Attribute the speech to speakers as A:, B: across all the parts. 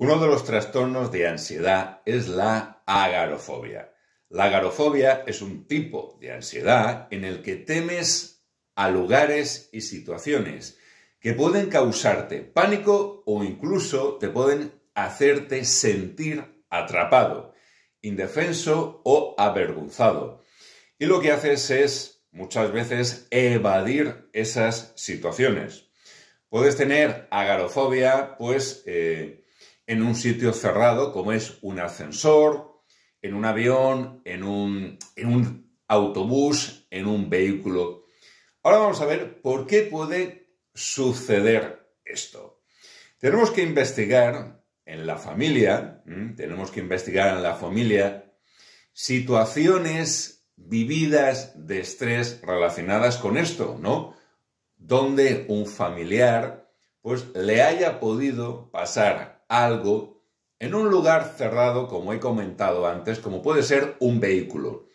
A: Uno de los trastornos de ansiedad es la agarofobia. La agarofobia es un tipo de ansiedad en el que temes a lugares y situaciones que pueden causarte pánico o incluso te pueden hacerte sentir atrapado, indefenso o avergonzado. Y lo que haces es muchas veces evadir esas situaciones. Puedes tener agarofobia, pues... Eh, en un sitio cerrado como es un ascensor, en un avión, en un, autobús, en un vehículo. Ahora vamos a ver por qué puede suceder esto. Tenemos que investigar en la familia, tenemos que investigar en la familia situaciones vividas de estrés relacionadas con esto, ¿no? Donde un familiar pues le haya podido pasar algo en un lugar cerrado, como he comentado antes, como puede ser un vehículo.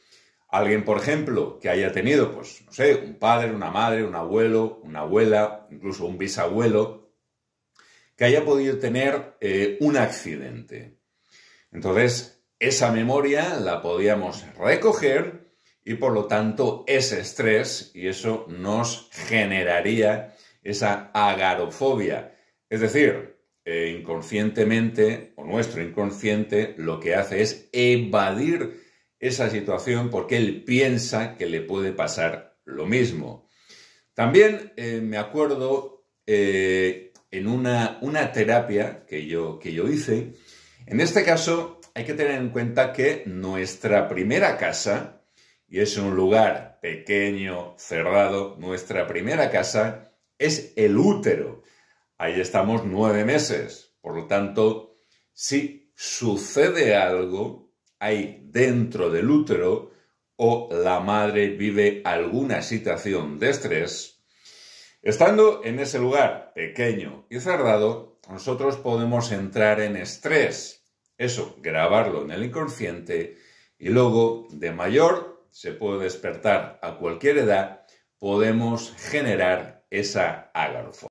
A: Alguien, por ejemplo, que haya tenido, pues, no sé, un padre, una madre, un abuelo, una abuela, incluso un bisabuelo, que haya podido tener eh, un accidente. Entonces, esa memoria la podíamos recoger y por lo tanto ese estrés y eso nos generaría esa agarofobia. Es decir, e inconscientemente o nuestro inconsciente lo que hace es evadir esa situación porque él piensa que le puede pasar lo mismo. También eh, me acuerdo eh, en una, una terapia que yo, que yo hice, en este caso hay que tener en cuenta que nuestra primera casa, y es un lugar pequeño, cerrado, nuestra primera casa es el útero. Ahí estamos nueve meses. Por lo tanto, si sucede algo, ahí dentro del útero o la madre vive alguna situación de estrés, estando en ese lugar pequeño y cerrado, nosotros podemos entrar en estrés. Eso, grabarlo en el inconsciente y luego de mayor, se puede despertar a cualquier edad, podemos generar esa agarofobia.